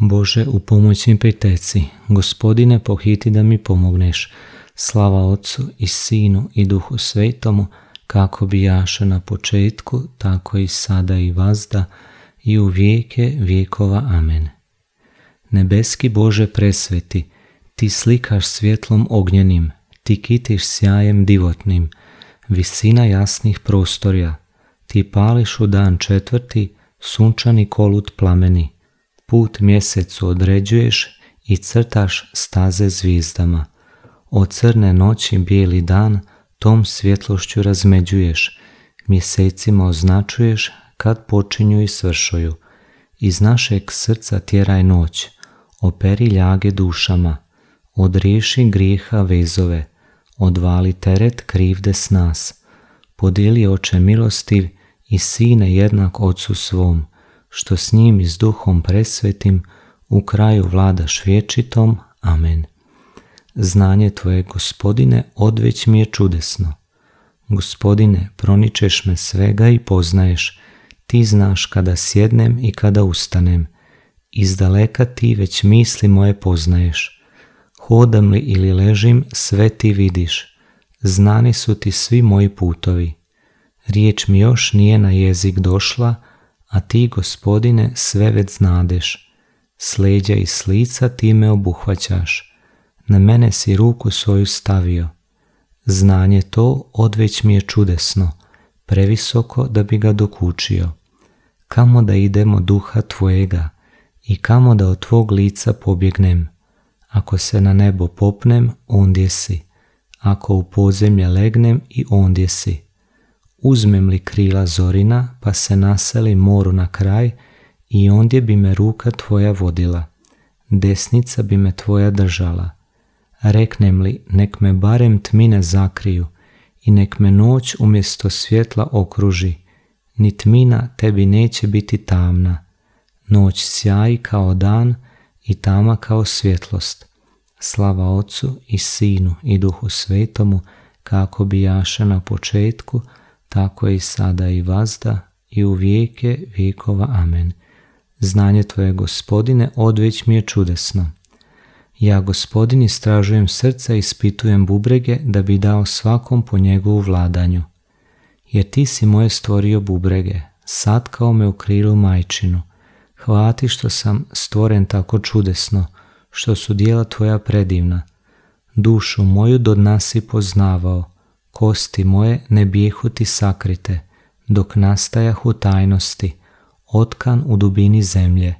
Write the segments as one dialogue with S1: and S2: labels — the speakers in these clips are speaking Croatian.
S1: Bože, u pomoć mi priteci, gospodine, pohiti da mi pomogneš. Slava Otcu i Sinu i Duhu Svetomu, kako bi jaše na početku, tako i sada i vazda, i u vijeke vijekova. Amen. Nebeski Bože presveti, ti slikaš svjetlom ognjenim, ti kitiš sjajem divotnim, visina jasnih prostorja, ti pališ u dan četvrti, sunčani kolut plameni Put mjesecu određuješ i crtaš staze zvizdama. Od crne noći bijeli dan tom svjetlošću razmeđuješ, mjesecima označuješ kad počinju i svršuju. Iz našeg srca tjeraj noć, operi ljage dušama, odriješi grijeha vezove, odvali teret krivde s nas, podijeli oče milosti i sine jednak ocu svom, što s njim i s duhom presvetim u kraju vladaš vječitom. Amen. Znanje Tvoje, gospodine, odveć mi je čudesno. Gospodine, proničeš me svega i poznaješ. Ti znaš kada sjednem i kada ustanem. Iz daleka Ti već misli moje poznaješ. Hodam li ili ležim, sve Ti vidiš. Znani su Ti svi moji putovi. Riječ mi još nije na jezik došla, a ti, gospodine, sve već znadeš. S i slica lica ti me obuhvaćaš. Na mene si ruku svoju stavio. Znanje to odveć mi je čudesno, previsoko da bi ga dokučio. Kamo da idemo duha tvojega i kamo da od tvog lica pobjegnem? Ako se na nebo popnem, ondje si. Ako u pozemlje legnem i ondje si Uzmem li krila Zorina, pa se naseli moru na kraj, i ondje bi me ruka tvoja vodila, desnica bi me tvoja držala. Reknem li, nek me barem tmine zakriju, i nek me noć umjesto svjetla okruži, ni tmina tebi neće biti tamna. Noć sjaji kao dan i tama kao svjetlost. Slava Ocu i Sinu i Duhu Svetomu, kako bi Jaša na početku, tako i sada i vazda i u vijeke vijekova. Amen. Znanje Tvoje, gospodine, odveć mi je čudesno. Ja, gospodin, istražujem srca i ispitujem bubrege da bi dao svakom po njegovu vladanju. Jer Ti si moje stvorio bubrege, kao me u krilu majčinu. Hvati što sam stvoren tako čudesno, što su dijela Tvoja predivna. Dušu moju do dna si poznavao, kosti moje ne bijehu ti sakrite, dok nastajahu tajnosti, otkan u dubini zemlje.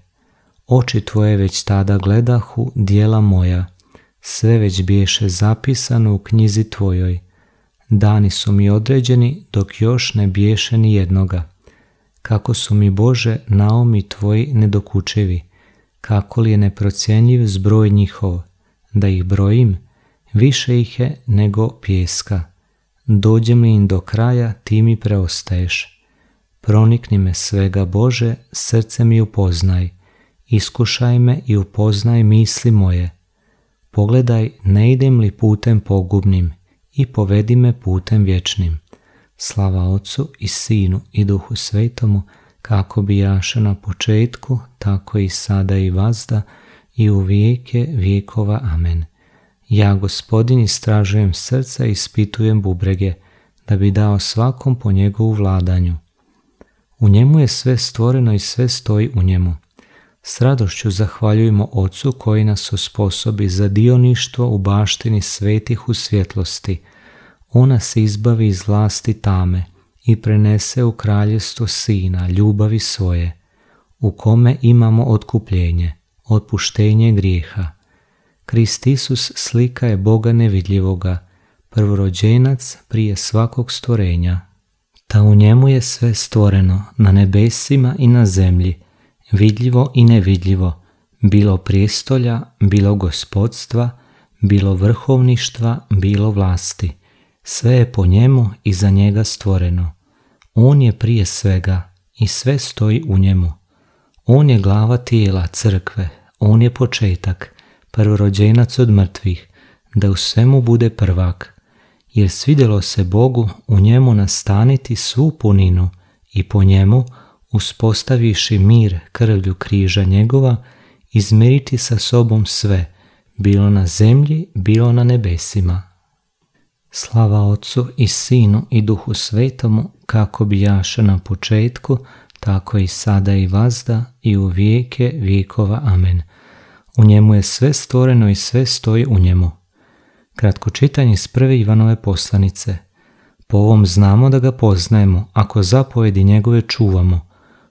S1: Oči tvoje već tada gledahu dijela moja, sve već biješe zapisano u knjizi tvojoj. Dani su mi određeni dok još ne biješe ni jednoga. Kako su mi Bože naomi tvoji nedokučevi, kako li je neprocjenjiv zbroj njihov, da ih brojim, više ih je nego pjeska dođem li im do kraja, ti mi preostaješ. Pronikni me svega Bože, srce mi upoznaj, iskušaj me i upoznaj misli moje. Pogledaj, ne idem li putem pogubnim i povedi me putem vječnim. Slava Otcu i Sinu i Duhu Svetomu, kako bi jaše na početku, tako i sada i vazda, i u vijeke vijekova. Amen. Ja, gospodin, istražujem srca i ispitujem bubrege, da bi dao svakom po njegovu vladanju. U njemu je sve stvoreno i sve stoji u njemu. S radošću zahvaljujemo Ocu koji nas osposobi za dioništvo u baštini svetih u svjetlosti. Ona se izbavi iz vlasti tame i prenese u kraljestvo Sina, ljubavi svoje, u kome imamo otkupljenje, otpuštenje grijeha – Kristisus slika je Boga nevidljivoga, prvorođenac prije svakog stvorenja. Ta u njemu je sve stvoreno, na nebesima i na zemlji, vidljivo i nevidljivo, bilo prijestolja, bilo gospodstva, bilo vrhovništva, bilo vlasti. Sve je po njemu i za njega stvoreno. On je prije svega i sve stoji u njemu. On je glava tijela crkve, on je početak – prvorođenac od mrtvih, da u svemu bude prvak, jer svidjelo se Bogu u njemu nastaniti svu puninu i po njemu, uspostaviši mir krvlju križa njegova, izmeriti sa sobom sve, bilo na zemlji, bilo na nebesima. Slava Otcu i Sinu i Duhu Svetomu, kako bi jaša na početku, tako i sada i vazda i u vijeke vijekova. Amen. U njemu je sve stvoreno i sve stoji u njemu. Kratko čitanje iz prve Ivanove poslanice. Po ovom znamo da ga poznajemo, ako zapovedi njegove čuvamo.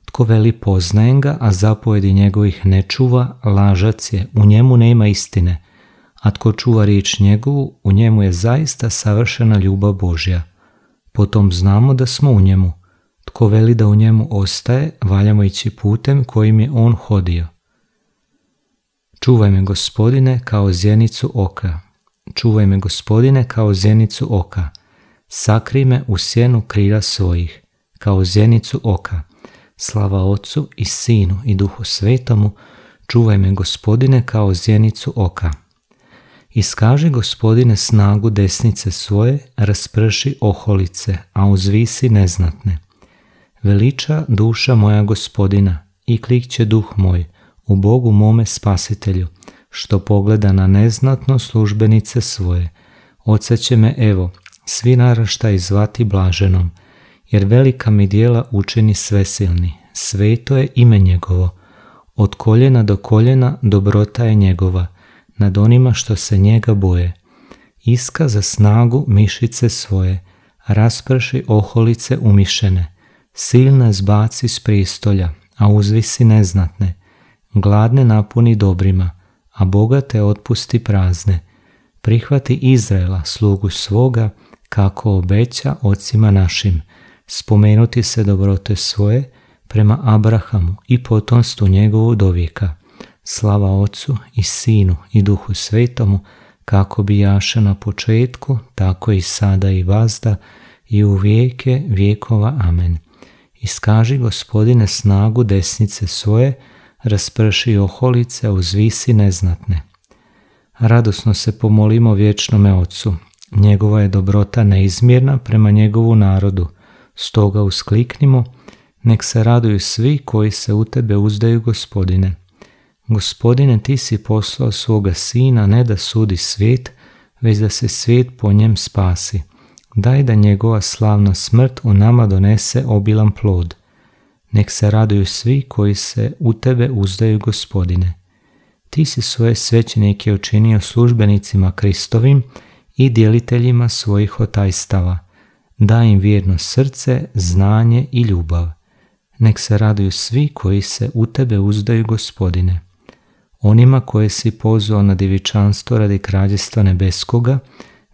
S1: Tko veli poznajem ga, a zapovedi njegovih ne čuva, lažac je, u njemu nema istine. A tko čuva rič njegovu, u njemu je zaista savršena ljubav Božja. Potom znamo da smo u njemu. Tko veli da u njemu ostaje, valjamo ići putem kojim je on hodio. Čuvaj me gospodine kao zjenicu oka. Čuvaj me gospodine kao zjenicu oka. Sakri me u sjenu krila svojih, kao zjenicu oka. Slava Otcu i Sinu i Duhu Svetomu, čuvaj me gospodine kao zjenicu oka. Iskaži gospodine snagu desnice svoje, rasprši oholice, a uzvisi neznatne. Veliča duša moja gospodina i će duh moj, u Bogu mome spasitelju, što pogleda na neznatno službenice svoje. Oca će me evo, svi naraštaj zvati blaženom, jer velika mi dijela učini svesilni, sveto je ime njegovo, od koljena do koljena dobrota je njegova, nad onima što se njega boje. Iska za snagu mišice svoje, rasprši oholice umišene, silne zbaci s pristolja, a uzvisi neznatne, gladne napuni dobrima, a bogate otpusti prazne. Prihvati Izraela, slugu svoga, kako obeća ocima našim, spomenuti se dobrote svoje prema Abrahamu i potomstvu njegovu dovijeka. Slava Ocu i Sinu i Duhu Svetomu, kako bi jaše na početku, tako i sada i vazda, i u vijeke vijekova. Amen. Iskaži gospodine snagu desnice svoje, rasprši oholice uz neznatne. Radosno se pomolimo vječnome ocu. Njegova je dobrota neizmjerna prema njegovu narodu. Stoga uskliknimo, nek se raduju svi koji se u tebe uzdaju gospodine. Gospodine, ti si poslao svoga sina ne da sudi svijet, već da se svijet po njem spasi. Daj da njegova slavna smrt u nama donese obilan plod – Nek se raduju svi koji se u tebe uzdaju gospodine. Ti si svoje svećenike učinio službenicima Kristovim i djeliteljima svojih otajstava. Daj im vjerno srce, znanje i ljubav. Nek se raduju svi koji se u tebe uzdaju gospodine. Onima koje si pozvao na divičanstvo radi kraljestva nebeskoga,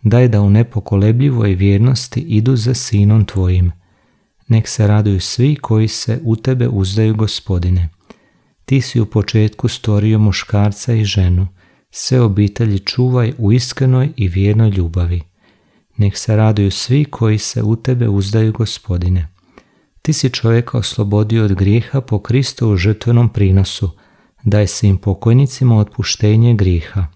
S1: daj da u nepokolebljivoj vjernosti idu za sinom tvojim – Nek se raduju svi koji se u tebe uzdaju gospodine. Ti si u početku stvorio muškarca i ženu. Sve obitelji čuvaj u iskrenoj i vjernoj ljubavi. Nek se raduju svi koji se u tebe uzdaju gospodine. Ti si čovjeka oslobodio od grijeha po u žrtvenom prinosu. Daj se im pokojnicima otpuštenje grijeha.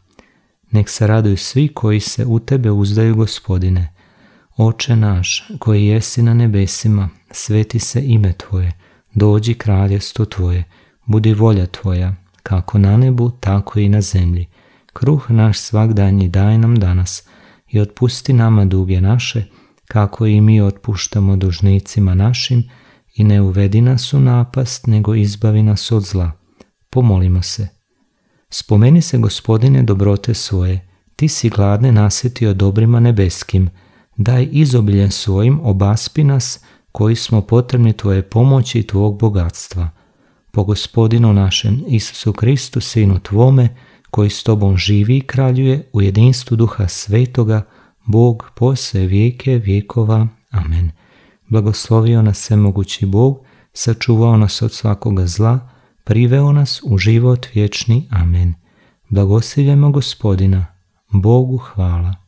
S1: Nek se raduju svi koji se u tebe uzdaju gospodine. Oče naš, koji jesi na nebesima, sveti se ime Tvoje, dođi kraljevstvo Tvoje, budi volja Tvoja, kako na nebu, tako i na zemlji. Kruh naš svakdanji daj nam danas i otpusti nama duge naše, kako i mi otpuštamo dužnicima našim i ne uvedi nas u napast, nego izbavi nas od zla. Pomolimo se. Spomeni se, gospodine, dobrote svoje, ti si gladne nasjetio dobrima nebeskim, daj izobiljem svojim obaspi nas koji smo potrebni Tvoje pomoći i Tvog bogatstva. Po gospodinu našem Isusu Kristu, Sinu Tvome, koji s Tobom živi i kraljuje u jedinstvu duha svetoga, Bog posve vijeke vijekova. Amen. Blagoslovio nas svemogući Bog, sačuvao nas od svakoga zla, priveo nas u život vječni. Amen. Blagosiljemo gospodina. Bogu hvala.